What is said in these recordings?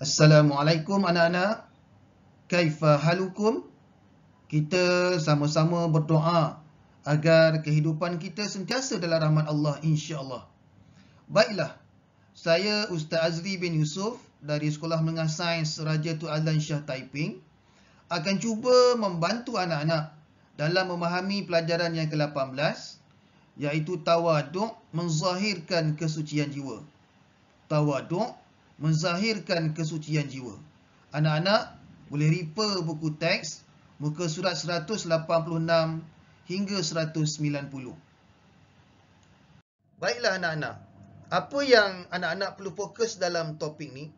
Assalamualaikum anak-anak. Kaifa halukum? Kita sama-sama berdoa agar kehidupan kita sentiasa dalam rahmat Allah insya-Allah. Baiklah. Saya Ustaz Azri bin Yusuf dari Sekolah Menengah Sains Raja Tun Adlan Shah Taiping akan cuba membantu anak-anak dalam memahami pelajaran yang ke-18 iaitu tawaduk menzahirkan kesucian jiwa. Tawaduk menzahirkan kesucian jiwa. Anak-anak boleh refer buku teks muka surat 186 hingga 190. Baiklah anak-anak, apa yang anak-anak perlu fokus dalam topik ni?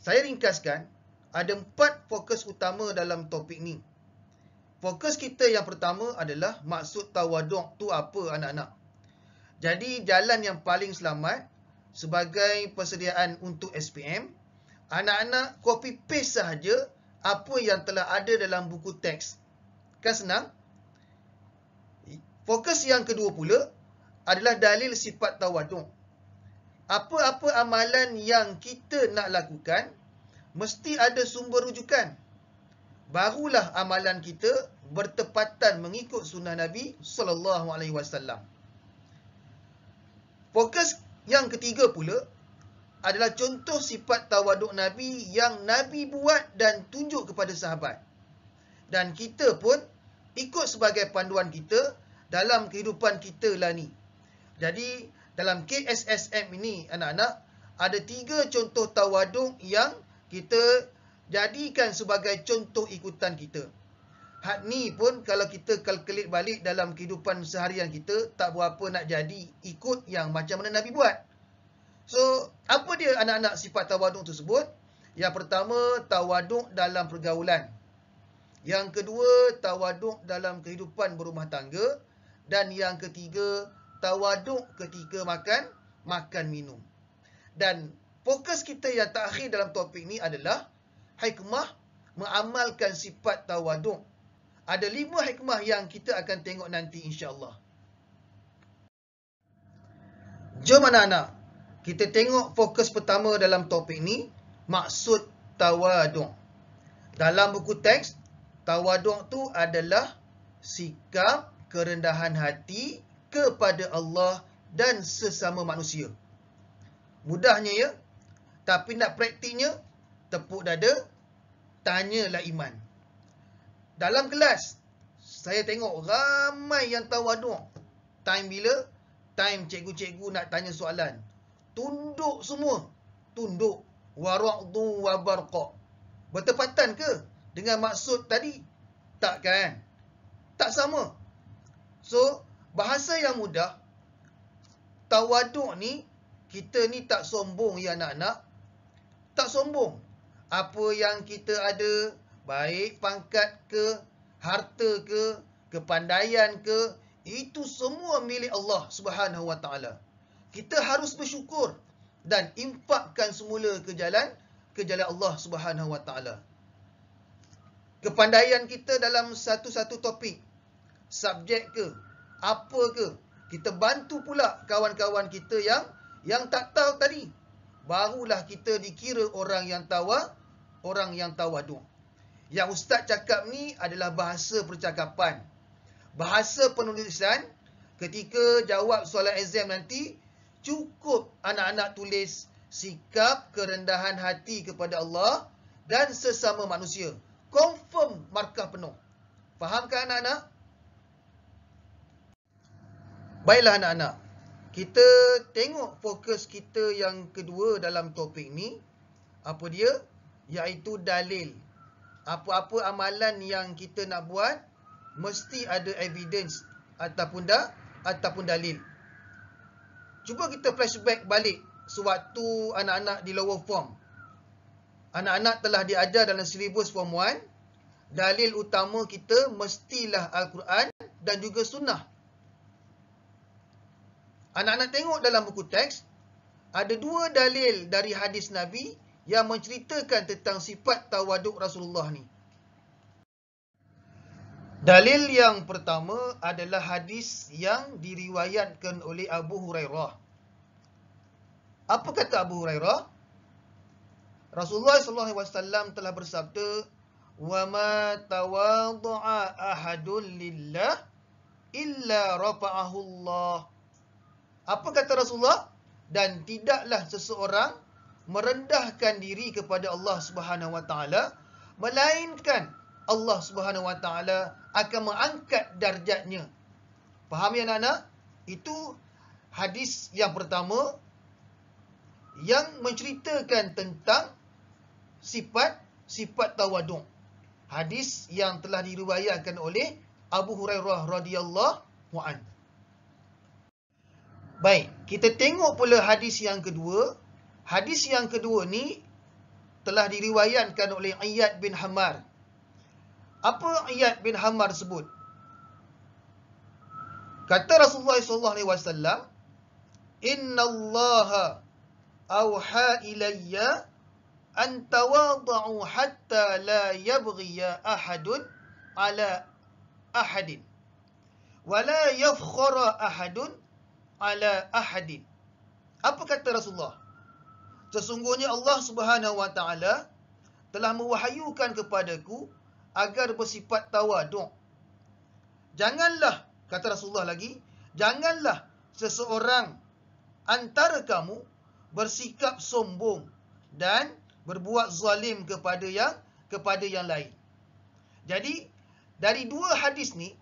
Saya ringkaskan, ada empat fokus utama dalam topik ni. Fokus kita yang pertama adalah maksud tawaduk tu apa anak-anak. Jadi jalan yang paling selamat sebagai persediaan untuk SPM, anak-anak copy paste sahaja apa yang telah ada dalam buku teks. Kan senang? Fokus yang kedua pula adalah dalil sifat tawaduk. Apa-apa amalan yang kita nak lakukan, mesti ada sumber rujukan. Barulah amalan kita bertepatan mengikut sunnah Nabi sallallahu alaihi wasallam. Fokus yang ketiga pula adalah contoh sifat tawaduk Nabi yang Nabi buat dan tunjuk kepada sahabat. Dan kita pun ikut sebagai panduan kita dalam kehidupan kita lah ni. Jadi dalam KSSM ini anak-anak ada tiga contoh tawaduk yang kita jadikan sebagai contoh ikutan kita. Had ni pun kalau kita calculate balik dalam kehidupan seharian kita, tak berapa nak jadi ikut yang macam mana Nabi buat. So, apa dia anak-anak sifat tawaduk tersebut? Yang pertama, tawaduk dalam pergaulan. Yang kedua, tawaduk dalam kehidupan berumah tangga. Dan yang ketiga, tawaduk ketika makan, makan minum. Dan fokus kita yang terakhir dalam topik ni adalah hikmah mengamalkan sifat tawaduk ada lima hikmah yang kita akan tengok nanti insya-Allah. Jom anak-anak, kita tengok fokus pertama dalam topik ni, maksud tawaduk. Dalam buku teks, tawaduk tu adalah sikap kerendahan hati kepada Allah dan sesama manusia. Mudahnya ya, tapi nak praktiknya, tepuk dada, tanyalah iman. Dalam kelas, saya tengok ramai yang tawaduk. Time bila? Time cikgu-cikgu nak tanya soalan. Tunduk semua. Tunduk. Waraqdu wabarqa' Bertepatan ke dengan maksud tadi? Tak kan? Tak sama. So, bahasa yang mudah, tawaduk ni, kita ni tak sombong ya anak-anak. Tak sombong. Apa yang kita ada, baik pangkat ke, harta ke, kepandaian ke, itu semua milik Allah Subhanahu Wa Taala. Kita harus bersyukur dan impakkan semula ke jalan ke jalan Allah Subhanahu Wa Taala. Kepandaian kita dalam satu-satu topik, subjek ke, apa ke, kita bantu pula kawan-kawan kita yang yang tak tahu tadi. Barulah kita dikira orang yang tawa, orang yang tawaduk. Yang ustaz cakap ni adalah bahasa percakapan. Bahasa penulisan ketika jawab soalan exam nanti cukup anak-anak tulis sikap kerendahan hati kepada Allah dan sesama manusia. Confirm markah penuh. Fahamkan anak-anak? Baiklah anak-anak. Kita tengok fokus kita yang kedua dalam topik ni. Apa dia? Iaitu dalil apa-apa amalan yang kita nak buat mesti ada evidence ataupun dah ataupun dalil. Cuba kita flashback balik sewaktu anak-anak di lower form. Anak-anak telah diajar dalam syllabus form 1, dalil utama kita mestilah al-Quran dan juga sunnah. Anak-anak tengok dalam buku teks ada dua dalil dari hadis Nabi yang menceritakan tentang sifat tawaduk Rasulullah ni. Dalil yang pertama adalah hadis yang diriwayatkan oleh Abu Hurairah. Apa kata Abu Hurairah? Rasulullah SAW telah bersabda, وَمَا تَوَضَعَ أَحَدٌ لِلَّهِ إِلَّا رَفَعَهُ اللَّهِ Apa kata Rasulullah? Dan tidaklah seseorang merendahkan diri kepada Allah Subhanahu Wa Taala melainkan Allah Subhanahu Wa Taala akan mengangkat darjatnya. Faham ya anak Itu hadis yang pertama yang menceritakan tentang sifat sifat tawaduk. Hadis yang telah diriwayatkan oleh Abu Hurairah radhiyallahu anhu. Baik, kita tengok pula hadis yang kedua Hadis yang kedua ni telah diriwayatkan oleh Iyad bin Hamar. Apa Iyad bin Hamar sebut? Kata Rasulullah SAW, "Inna Allah "Innallaha awha ilayya an tawadhu hatta la yabghi ahadun ala ahadin wa la yafkhara ahadun ala ahadin." Apa kata Rasulullah? Sesungguhnya Allah Subhanahu Wa Taala telah mewahyukan kepadaku agar bersifat tawaduk. Janganlah, kata Rasulullah lagi, janganlah seseorang antara kamu bersikap sombong dan berbuat zalim kepada yang kepada yang lain. Jadi, dari dua hadis ni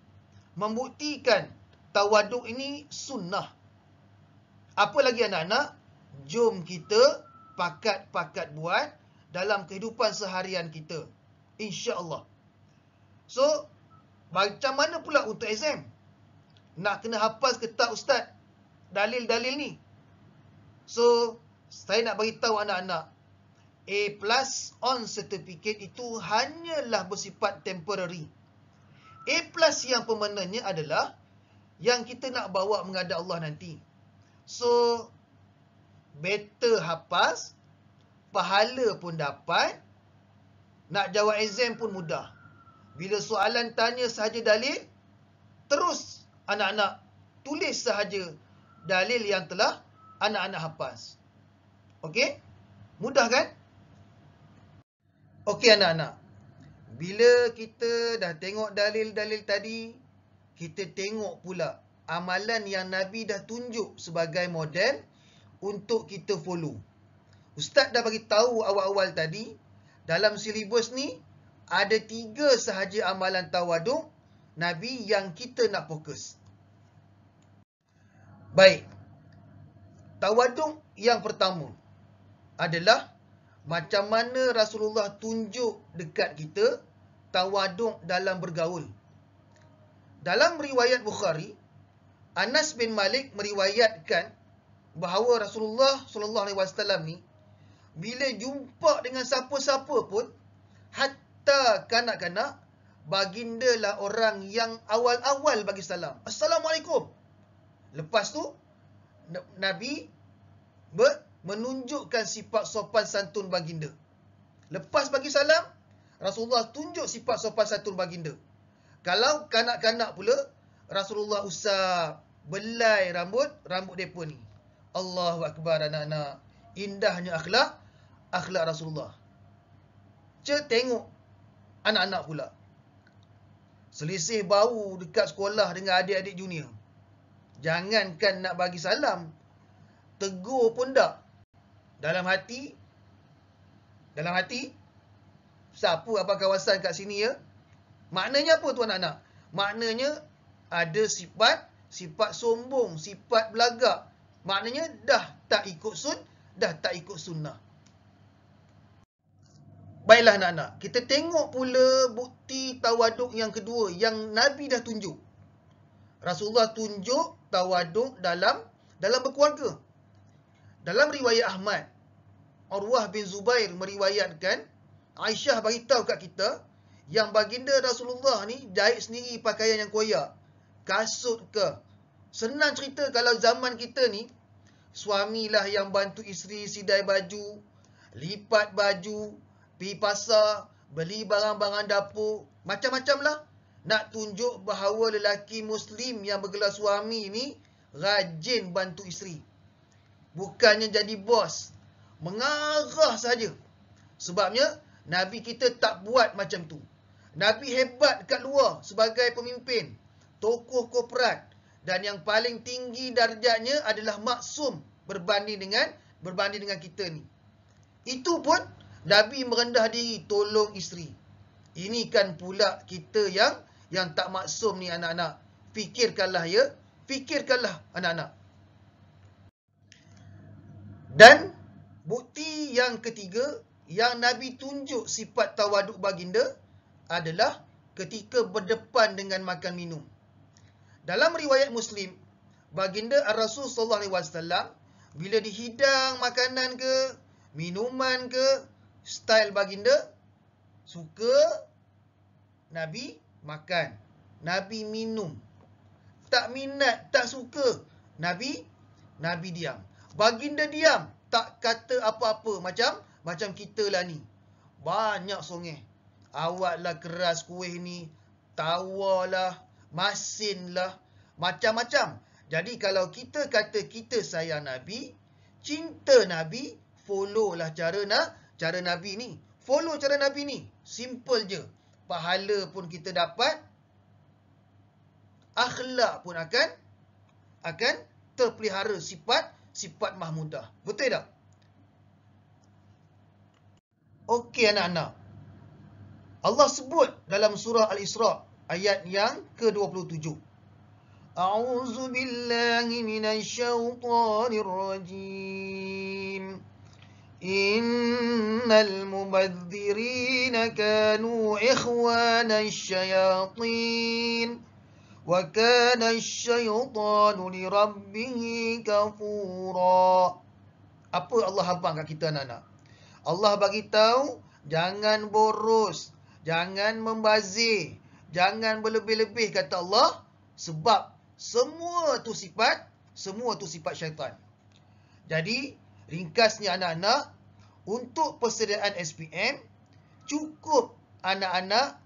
membuktikan tawaduk ini sunnah. Apa lagi anak-anak? Jom kita pakat-pakat buat dalam kehidupan seharian kita. InsyaAllah. So, macam mana pula untuk exam? Nak kena hapas ke tak ustaz dalil-dalil ni? So, saya nak beritahu anak-anak. A plus on certificate itu hanyalah bersifat temporary. A plus yang pemenangnya adalah yang kita nak bawa mengadap Allah nanti. So, better hapas, pahala pun dapat, nak jawab exam pun mudah. Bila soalan tanya sahaja dalil, terus anak-anak tulis sahaja dalil yang telah anak-anak hapas. Okey? Mudah kan? Okey anak-anak. Bila kita dah tengok dalil-dalil tadi, kita tengok pula amalan yang Nabi dah tunjuk sebagai model untuk kita follow. Ustaz dah bagi tahu awal-awal tadi, dalam silibus ni ada tiga sahaja amalan tawaduk Nabi yang kita nak fokus. Baik. Tawaduk yang pertama adalah macam mana Rasulullah tunjuk dekat kita tawaduk dalam bergaul. Dalam riwayat Bukhari, Anas bin Malik meriwayatkan bahawa Rasulullah sallallahu alaihi wasallam ni bila jumpa dengan siapa-siapa pun hatta kanak-kanak baginda lah orang yang awal-awal bagi salam. Assalamualaikum. Lepas tu Nabi ber menunjukkan sifat sopan santun baginda. Lepas bagi salam, Rasulullah tunjuk sifat sopan santun baginda. Kalau kanak-kanak pula, Rasulullah usah belai rambut, rambut depa ni. Allahu akbar anak-anak. Indahnya akhlak akhlak Rasulullah. Cer tengok anak-anak pula. Selisih bau dekat sekolah dengan adik-adik junior. Jangankan nak bagi salam. Tegur pun tak. Dalam hati. Dalam hati. Siapa apa kawasan kat sini ya. Maknanya apa tu anak-anak? Maknanya ada sifat. Sifat sombong. Sifat belagak. Maknanya dah tak ikut sun, dah tak ikut sunnah. Baiklah anak-anak, kita tengok pula bukti tawaduk yang kedua yang Nabi dah tunjuk. Rasulullah tunjuk tawaduk dalam dalam berkeluarga. Dalam riwayat Ahmad, Urwah bin Zubair meriwayatkan Aisyah bagi tahu kat kita yang baginda Rasulullah ni jahit sendiri pakaian yang koyak. Kasut ke, Senang cerita kalau zaman kita ni, suamilah yang bantu isteri sidai baju, lipat baju, pi pasar, beli barang-barang dapur, macam-macam lah. Nak tunjuk bahawa lelaki Muslim yang bergelar suami ni rajin bantu isteri. Bukannya jadi bos. Mengarah saja. Sebabnya, Nabi kita tak buat macam tu. Nabi hebat kat luar sebagai pemimpin. Tokoh korporat dan yang paling tinggi darjatnya adalah maksum berbanding dengan berbanding dengan kita ni. Itu pun Nabi merendah diri tolong isteri. Ini kan pula kita yang yang tak maksum ni anak-anak. Fikirkanlah ya, fikirkanlah anak-anak. Dan bukti yang ketiga yang Nabi tunjuk sifat tawaduk baginda adalah ketika berdepan dengan makan minum. Dalam riwayat Muslim, baginda Rasul sallallahu alaihi wasallam bila dihidang makanan ke, minuman ke, style baginda suka Nabi makan, Nabi minum. Tak minat, tak suka, Nabi Nabi diam. Baginda diam, tak kata apa-apa macam macam kita lah ni. Banyak songeh. Awaklah keras kuih ni, tawalah masin lah, macam-macam. Jadi kalau kita kata kita sayang Nabi, cinta Nabi, follow lah cara, na, cara Nabi ni. Follow cara Nabi ni. Simple je. Pahala pun kita dapat, akhlak pun akan akan terpelihara sifat sifat mahmudah. Betul tak? Okey anak-anak. Allah sebut dalam surah Al-Isra' ayat yang ke-27 A'udzu billahi minasyaitonir rajim Innal mubadzirina kanu ikhwanasyayatin wa kana asyaitanu lirabbihi kafura Apa Allah habang kat kita anak-anak Allah bagi tahu jangan boros jangan membazir Jangan berlebih-lebih kata Allah sebab semua tu sifat, semua tu sifat syaitan. Jadi, ringkasnya anak-anak, untuk persediaan SPM, cukup anak-anak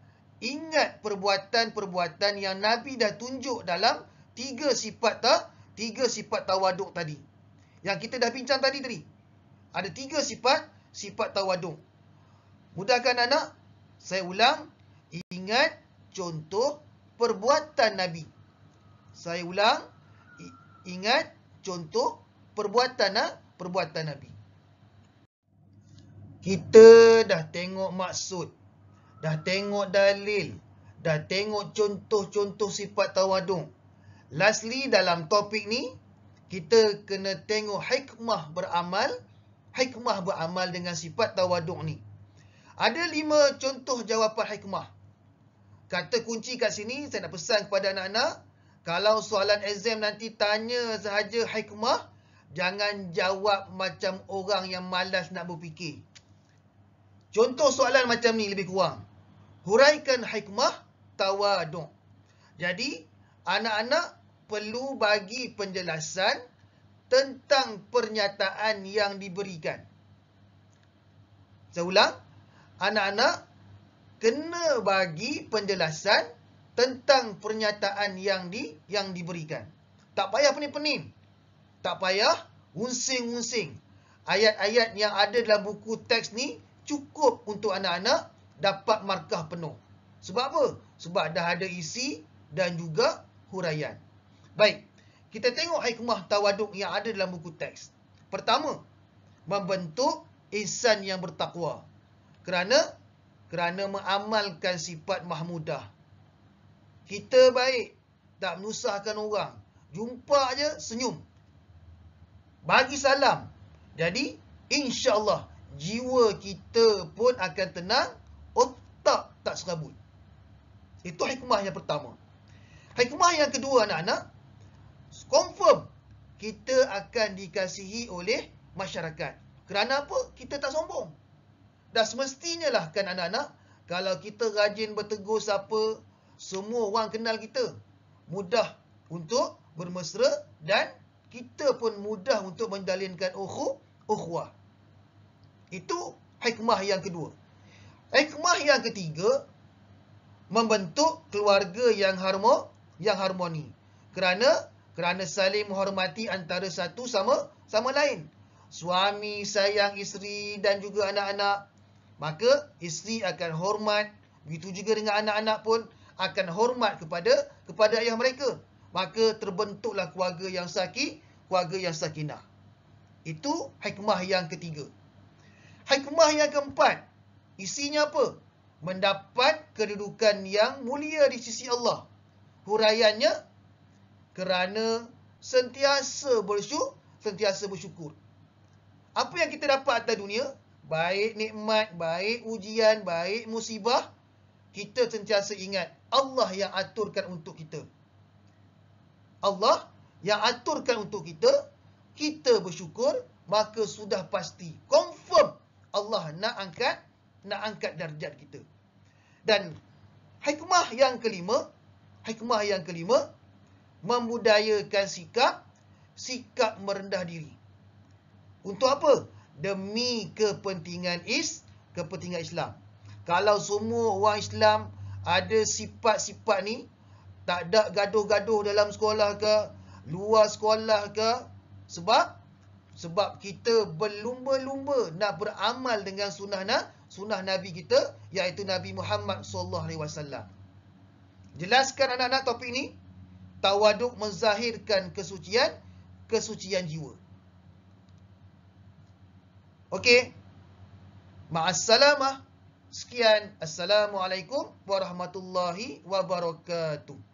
ingat perbuatan-perbuatan yang Nabi dah tunjuk dalam tiga sifat tak? Tiga sifat tawaduk tadi. Yang kita dah bincang tadi tadi. Ada tiga sifat, sifat tawaduk. Mudahkan anak, saya ulang, ingat contoh perbuatan Nabi. Saya ulang, ingat contoh perbuatan perbuatan Nabi. Kita dah tengok maksud, dah tengok dalil, dah tengok contoh-contoh sifat tawaduk. Lastly, dalam topik ni, kita kena tengok hikmah beramal, hikmah beramal dengan sifat tawaduk ni. Ada lima contoh jawapan hikmah. Kata kunci kat sini, saya nak pesan kepada anak-anak. Kalau soalan exam nanti tanya sahaja hikmah, jangan jawab macam orang yang malas nak berfikir. Contoh soalan macam ni lebih kurang. Huraikan hikmah tawaduk. Jadi, anak-anak perlu bagi penjelasan tentang pernyataan yang diberikan. Saya ulang. Anak-anak kena bagi penjelasan tentang pernyataan yang di yang diberikan. Tak payah pening-pening. Tak payah unsing-unsing. Ayat-ayat yang ada dalam buku teks ni cukup untuk anak-anak dapat markah penuh. Sebab apa? Sebab dah ada isi dan juga huraian. Baik, kita tengok hikmah tawaduk yang ada dalam buku teks. Pertama, membentuk insan yang bertakwa. Kerana kerana mengamalkan sifat mahmudah. Kita baik, tak menyusahkan orang. Jumpa aja senyum. Bagi salam. Jadi, insya-Allah jiwa kita pun akan tenang, otak tak serabut. Itu hikmah yang pertama. Hikmah yang kedua anak-anak, confirm kita akan dikasihi oleh masyarakat. Kerana apa? Kita tak sombong. Dah semestinya lah kan anak-anak, kalau kita rajin bertegur siapa, semua orang kenal kita. Mudah untuk bermesra dan kita pun mudah untuk menjalinkan ukhu, ukhwah. Itu hikmah yang kedua. Hikmah yang ketiga, membentuk keluarga yang harmo, yang harmoni. Kerana kerana saling menghormati antara satu sama sama lain. Suami sayang isteri dan juga anak-anak maka isteri akan hormat begitu juga dengan anak-anak pun akan hormat kepada kepada ayah mereka maka terbentuklah keluarga yang sakinah keluarga yang sakinah itu hikmah yang ketiga hikmah yang keempat isinya apa mendapat kedudukan yang mulia di sisi Allah huraiannya kerana sentiasa bersyukur sentiasa bersyukur apa yang kita dapat atas dunia baik nikmat, baik ujian, baik musibah, kita sentiasa ingat Allah yang aturkan untuk kita. Allah yang aturkan untuk kita, kita bersyukur, maka sudah pasti, confirm Allah nak angkat, nak angkat darjat kita. Dan hikmah yang kelima, hikmah yang kelima, membudayakan sikap, sikap merendah diri. Untuk apa? demi kepentingan is kepentingan Islam. Kalau semua orang Islam ada sifat-sifat ni, tak ada gaduh-gaduh dalam sekolah ke, luar sekolah ke, sebab sebab kita berlumba-lumba nak beramal dengan sunnah nak sunnah Nabi kita iaitu Nabi Muhammad sallallahu alaihi wasallam. Jelaskan anak-anak topik ni. Tawaduk menzahirkan kesucian kesucian jiwa. Okey. Ma'assalamah. Sekian. Assalamualaikum warahmatullahi wabarakatuh.